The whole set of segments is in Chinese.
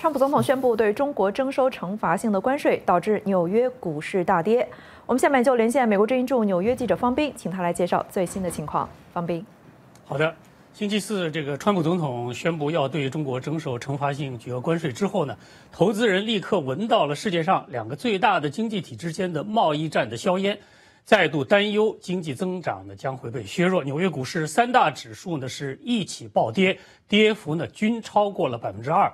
川普总统宣布对中国征收惩罚性的关税，导致纽约股市大跌。我们下面就连线美国之音驻纽约记者方斌，请他来介绍最新的情况。方斌，好的。星期四，这个川普总统宣布要对中国征收惩罚性巨额关税之后呢，投资人立刻闻到了世界上两个最大的经济体之间的贸易战的硝烟，再度担忧经济增长呢将会被削弱。纽约股市三大指数呢是一起暴跌，跌幅呢均超过了百分之二。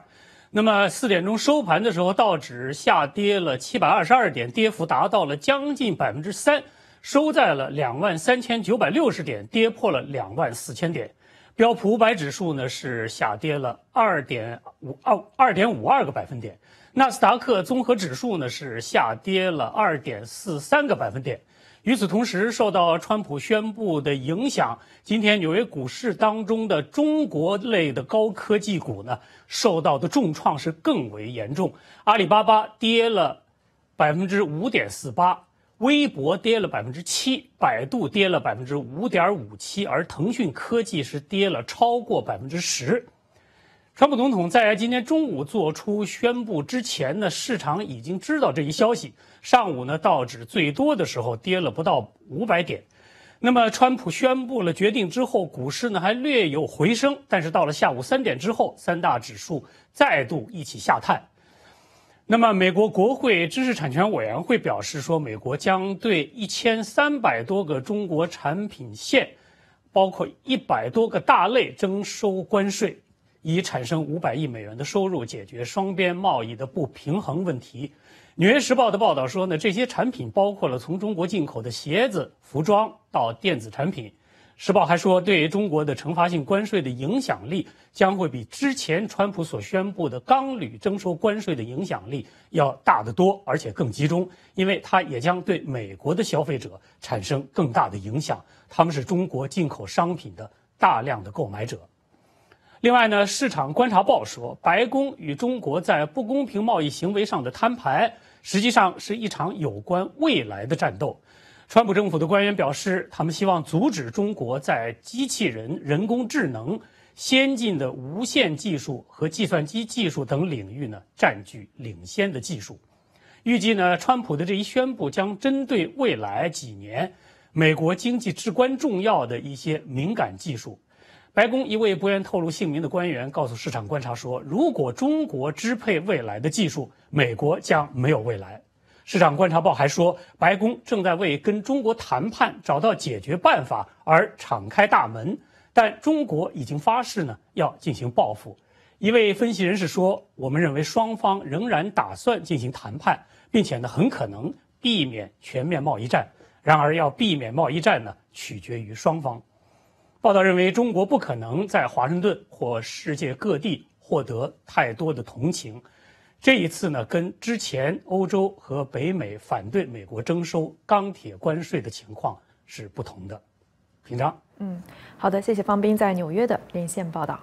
那么四点钟收盘的时候，道指下跌了七百二十二点，跌幅达到了将近百分之三，收在了两万三千九百六十点，跌破了两万四千点。标普五百指数呢是下跌了二点五二二点五二个百分点，纳斯达克综合指数呢是下跌了二点四三个百分点。与此同时，受到川普宣布的影响，今天纽约股市当中的中国类的高科技股呢，受到的重创是更为严重。阿里巴巴跌了百分之五点四八，微博跌了百分之七，百度跌了百分之五点五七，而腾讯科技是跌了超过百分之十。川普总统在今天中午做出宣布之前呢，市场已经知道这一消息。上午呢，道指最多的时候跌了不到五百点。那么，川普宣布了决定之后，股市呢还略有回升，但是到了下午三点之后，三大指数再度一起下探。那么，美国国会知识产权委员会表示说，美国将对一千三百多个中国产品线，包括一百多个大类征收关税。以产生五百亿美元的收入，解决双边贸易的不平衡问题。《纽约时报》的报道说，呢这些产品包括了从中国进口的鞋子、服装到电子产品。时报还说，对中国的惩罚性关税的影响力将会比之前川普所宣布的钢铝征收关税的影响力要大得多，而且更集中，因为它也将对美国的消费者产生更大的影响。他们是中国进口商品的大量的购买者。另外呢，市场观察报说，白宫与中国在不公平贸易行为上的摊牌，实际上是一场有关未来的战斗。川普政府的官员表示，他们希望阻止中国在机器人、人工智能、先进的无线技术和计算机技术等领域呢占据领先的技术。预计呢，川普的这一宣布将针对未来几年美国经济至关重要的一些敏感技术。白宫一位不愿透露姓名的官员告诉市场观察说：“如果中国支配未来的技术，美国将没有未来。”市场观察报还说，白宫正在为跟中国谈判找到解决办法而敞开大门，但中国已经发誓呢要进行报复。一位分析人士说：“我们认为双方仍然打算进行谈判，并且呢很可能避免全面贸易战。然而要避免贸易战呢，取决于双方。”报道认为，中国不可能在华盛顿或世界各地获得太多的同情。这一次呢，跟之前欧洲和北美反对美国征收钢铁关税的情况是不同的。平章，嗯，好的，谢谢方斌在纽约的连线报道。